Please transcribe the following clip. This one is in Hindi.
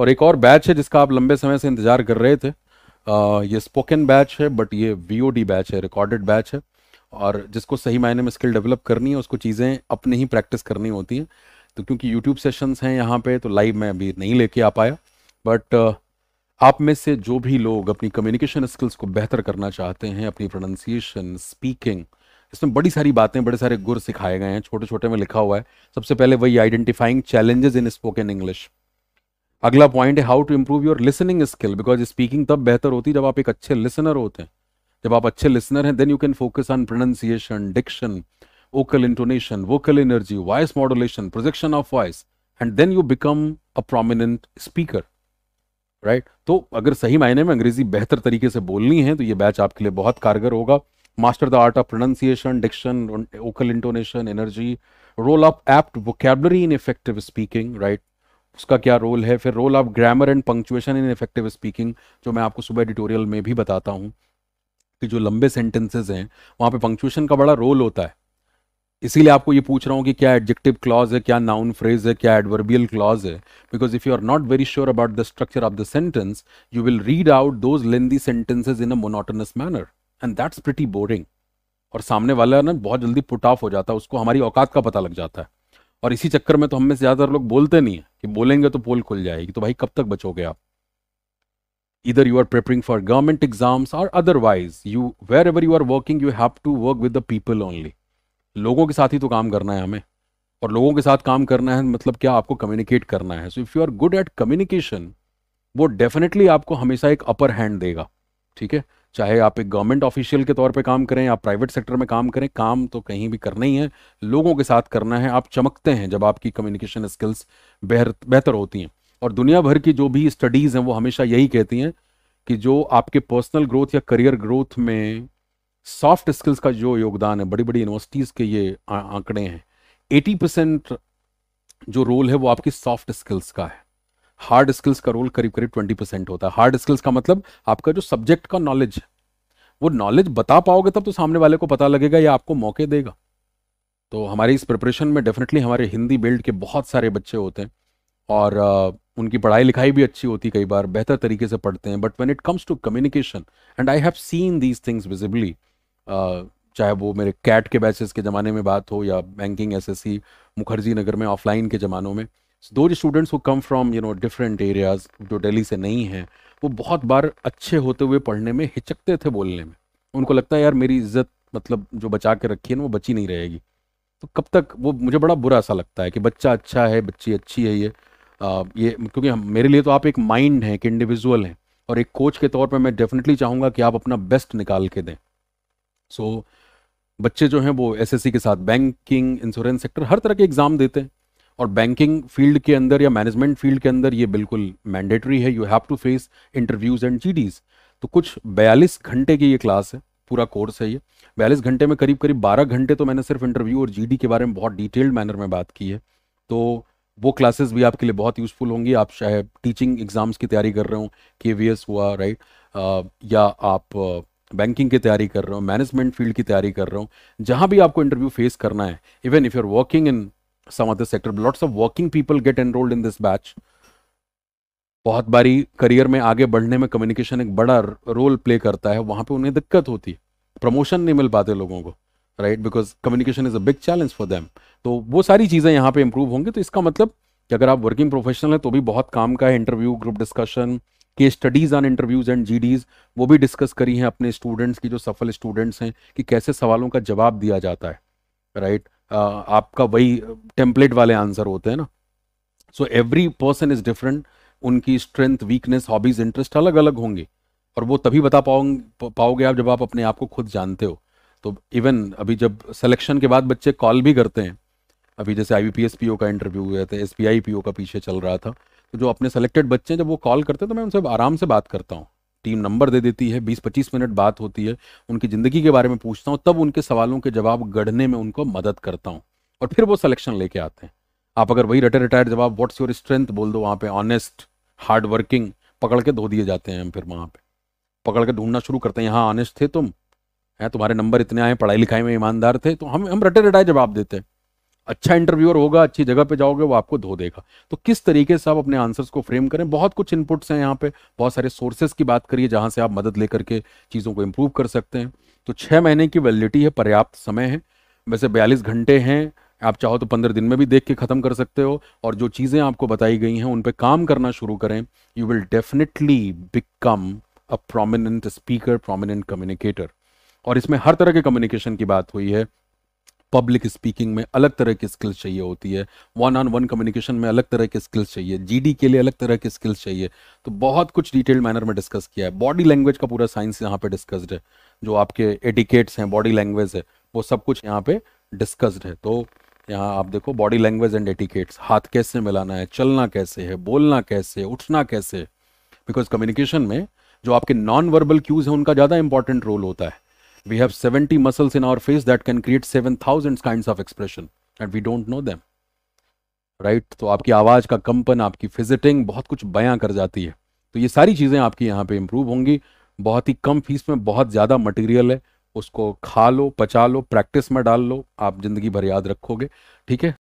और एक और बैच है जिसका आप लंबे समय से इंतजार कर रहे थे आ, ये स्पोकन बैच है बट ये वी बैच है रिकॉर्डेड बैच है और जिसको सही मायने में स्किल डेवलप करनी है उसको चीज़ें अपने ही प्रैक्टिस करनी होती हैं तो क्योंकि यूट्यूब सेशंस हैं यहाँ पे तो लाइव मैं अभी नहीं लेके आ पाया बट आप में से जो भी लोग अपनी कम्युनिकेशन स्किल्स को बेहतर करना चाहते हैं अपनी प्रोनाउंसिएशन स्पीकिंग इसमें बड़ी सारी बातें बड़े सारे गुर सिखाए गए हैं छोटे छोटे में लिखा हुआ है सबसे पहले वही identifying challenges in spoken English अगला पॉइंट है how to improve your listening skill because speaking तब बेहतर होती है जब आप एक अच्छे लिसनर होते हैं जब आप अच्छे लिसनर हैं then you can focus on pronunciation diction vocal intonation vocal energy voice modulation projection of voice and then you become a prominent speaker right तो अगर सही मायने में अंग्रेजी बेहतर तरीके से बोलनी है तो ये बैच आपके लिए बहुत कारगर होगा master the art of pronunciation diction vocal intonation energy role of apt vocabulary in effective speaking right उसका क्या रोल है फिर role of grammar and punctuation in effective speaking जो मैं आपको सुबह एडिटोरियल में भी बताता हूँ कि जो लंबे सेंटेंसेज हैं वहाँ पे पंक्चुएशन का बड़ा रोल होता है इसीलिए आपको ये पूछ रहा हूँ कि क्या एडजेक्टिव क्लॉज है क्या नाउन फ्रेज है क्या एडवर्बियल क्लॉज है because if you are not very sure about the structure of the sentence you will read out those lengthy sentences in a monotonous manner and that's pretty boring और सामने वाला ना बहुत जल्दी पुट ऑफ हो जाता है उसको हमारी औकात का पता लग जाता है और इसी चक्कर में तो हमें से ज़्यादातर लोग बोलते नहीं है कि बोलेंगे तो पोल खुल जाएगी तो भाई कब तक बचोगे आप इधर you are preparing for government exams और otherwise you wherever you are working you have to work with the people only लोगों के साथ ही तो काम करना है हमें और लोगों के साथ काम करना है मतलब क्या आपको कम्युनिकेट करना है so if you are good at communication वो डेफिनेटली आपको हमेशा एक अपर हैंड देगा ठीक है चाहे आप एक गवर्नमेंट ऑफिशियल के तौर पे काम करें आप प्राइवेट सेक्टर में काम करें काम तो कहीं भी करना ही है लोगों के साथ करना है आप चमकते हैं जब आपकी कम्युनिकेशन स्किल्स बेहतर बेहतर होती हैं और दुनिया भर की जो भी स्टडीज़ हैं वो हमेशा यही कहती हैं कि जो आपके पर्सनल ग्रोथ या करियर ग्रोथ में सॉफ्ट स्किल्स का जो योगदान है बड़ी बड़ी यूनिवर्सिटीज़ के ये आंकड़े हैं एटी परसेंट जो रोल है वो आपकी सॉफ्ट स्किल्स का है हार्ड स्किल्स का रोल करीब करीब ट्वेंटी परसेंट होता है हार्ड स्किल्स का मतलब आपका जो सब्जेक्ट का नॉलेज वो नॉलेज बता पाओगे तब तो सामने वाले को पता लगेगा या आपको मौके देगा तो हमारे इस प्रिपरेशन में डेफिनेटली हमारे हिंदी बिल्ड के बहुत सारे बच्चे होते हैं और उनकी पढ़ाई लिखाई भी अच्छी होती कई बार बेहतर तरीके से पढ़ते हैं but when it comes to communication and I have seen these things visibly चाहे वो मेरे कैट के बैचेस के ज़माने में बात हो या बैंकिंग एसएससी मुखर्जी नगर में ऑफलाइन के ज़मानों में दो जो students who come from you know different areas जो दिल्ली से नहीं हैं वो बहुत बार अच्छे होते हुए पढ़ने में हिचकते थे बोलने में उनको लगता है यार मेरी इज्जत मतलब जो बचा के रखी है ना वो बची नहीं रहेगी तो कब तक वो मुझे बड़ा बुरा सा लगता है कि बच्चा अच्छा है बच्ची अच्छी है ये आ, ये क्योंकि हम मेरे लिए तो आप एक माइंड हैं एक इंडिविजुअल हैं और एक कोच के तौर पर मैं डेफिनेटली चाहूँगा कि आप अपना बेस्ट निकाल के दें सो so, बच्चे जो हैं वो एस के साथ बैंकिंग इंश्योरेंस सेक्टर हर तरह के एग्ज़ाम देते हैं और बैंकिंग फील्ड के अंदर या मैनेजमेंट फील्ड के अंदर ये बिल्कुल मैंडेटरी है you have to face interviews and जी तो कुछ बयालीस घंटे की ये क्लास है पूरा कोर्स है ये बयालीस घंटे में करीब करीब बारह घंटे तो मैंने सिर्फ इंटरव्यू और जी के बारे में बहुत डिटेल्ड मैनर में बात की है तो वो क्लासेस भी आपके लिए बहुत यूज़फुल होंगी आप शायद टीचिंग एग्ज़ाम्स की तैयारी कर रहे हो के हुआ राइट आ, या आप बैंकिंग की तैयारी कर रहे हो मैनेजमेंट फील्ड की तैयारी कर रहे हो जहाँ भी आपको इंटरव्यू फेस करना है even if you are working in some other sector lots of working people get enrolled in this batch बहुत बारी करियर में आगे बढ़ने में कम्युनिकेशन एक बड़ा रोल प्ले करता है वहां पे उन्हें दिक्कत होती है प्रमोशन नहीं मिल पाते लोगों को right because communication is a big challenge for them तो वो सारी चीज़ें यहाँ पे इंप्रूव होंगी तो इसका मतलब कि अगर आप वर्किंग प्रोफेशनल हैं तो भी बहुत काम का है इंटरव्यू ग्रुप डिस्कशन के स्टडीज ऑन इंटरव्यूज एंड जी वो भी डिस्कस करी हैं अपने स्टूडेंट्स की जो सफल स्टूडेंट्स हैं कि कैसे सवालों का जवाब दिया जाता है राइट right? आपका वही टेम्पलेट वाले आंसर होते हैं ना so every person is different उनकी स्ट्रेंथ वीकनेस हॉबीज इंटरेस्ट अलग अलग होंगे और वो तभी बता पाओ पाओगे आप जब आप अपने आप को खुद जानते हो तो इवन अभी जब सिलेक्शन के बाद बच्चे कॉल भी करते हैं अभी जैसे I P S P O का इंटरव्यू हुआ था S P I P O का पीछे चल रहा था तो जो अपने सेलेक्टेड बच्चे हैं जब वो कॉल करते हैं तो मैं उनसे आराम से बात करता हूँ टीम नंबर दे देती है 20-25 मिनट बात होती है उनकी ज़िंदगी के बारे में पूछता हूँ तब उनके सवालों के जवाब गढ़ने में उनको मदद करता हूँ और फिर वो सिलेक्शन लेके आते हैं आप अगर वही रटे रिटायर जवाब व्हाट्स योर स्ट्रेंथ बोल दो वहाँ पे ऑनेस्ट हार्ड वर्किंग पकड़ के धो दिए जाते हैं हम फिर वहाँ पे पकड़ के ढूंढना शुरू करते हैं यहाँ ऑनेस्ट थे तुम हैं तुम्हारे नंबर इतने आए पढ़ाई लिखाई में ईमानदार थे तो हम हम रटे रटाए जवाब देते हैं अच्छा इंटरव्यूअर होगा अच्छी जगह पे जाओगे वो आपको धो देगा तो किस तरीके से आप अपने आंसर्स को फ्रेम करें बहुत कुछ इनपुट्स हैं यहाँ पे बहुत सारे सोर्सेज की बात करिए जहाँ से आप मदद लेकर के चीज़ों को इम्प्रूव कर सकते हैं तो छः महीने की वैलिडिटी है पर्याप्त समय है वैसे बयालीस घंटे हैं आप चाहो तो पंद्रह दिन में भी देख के ख़त्म कर सकते हो और जो चीज़ें आपको बताई गई हैं उन पर काम करना शुरू करें you will definitely become a prominent speaker prominent communicator और इसमें हर तरह के कम्युनिकेशन की बात हुई है पब्लिक स्पीकिंग में अलग तरह की स्किल्स चाहिए होती है वन ऑन वन कम्युनिकेशन में अलग तरह की स्किल्स चाहिए जीडी के लिए अलग तरह की स्किल्स चाहिए तो बहुत कुछ डिटेल मैनर में डिस्कस किया है बॉडी लैंग्वेज का पूरा साइंस यहाँ पे डिस्कस्ड है जो आपके एडिकेट्स हैं बॉडी लैंग्वेज है वो सब कुछ यहाँ पे डिस्कस्ड है तो यहाँ आप देखो बॉडी लैंग्वेज एंड एटिकेट्स हाथ कैसे मिलाना है चलना कैसे है बोलना कैसे उठना कैसे बिकॉज कम्युनिकेशन में जो आपके नॉन वर्बल क्यूज हैं उनका ज़्यादा इंपॉर्टेंट रोल होता है We have 70 muscles in our face that can create 7,000 kinds of expression and we don't know them. Right right? तो आपकी आवाज़ का कंपन आपकी फिजिटिंग बहुत कुछ बयां कर जाती है तो ये सारी चीज़ें आपकी यहाँ पे इम्प्रूव होंगी बहुत ही कम फीस में बहुत ज़्यादा मटेरियल है उसको खा लो पचा लो प्रैक्टिस में डाल लो आप ज़िंदगी भर याद रखोगे ठीक है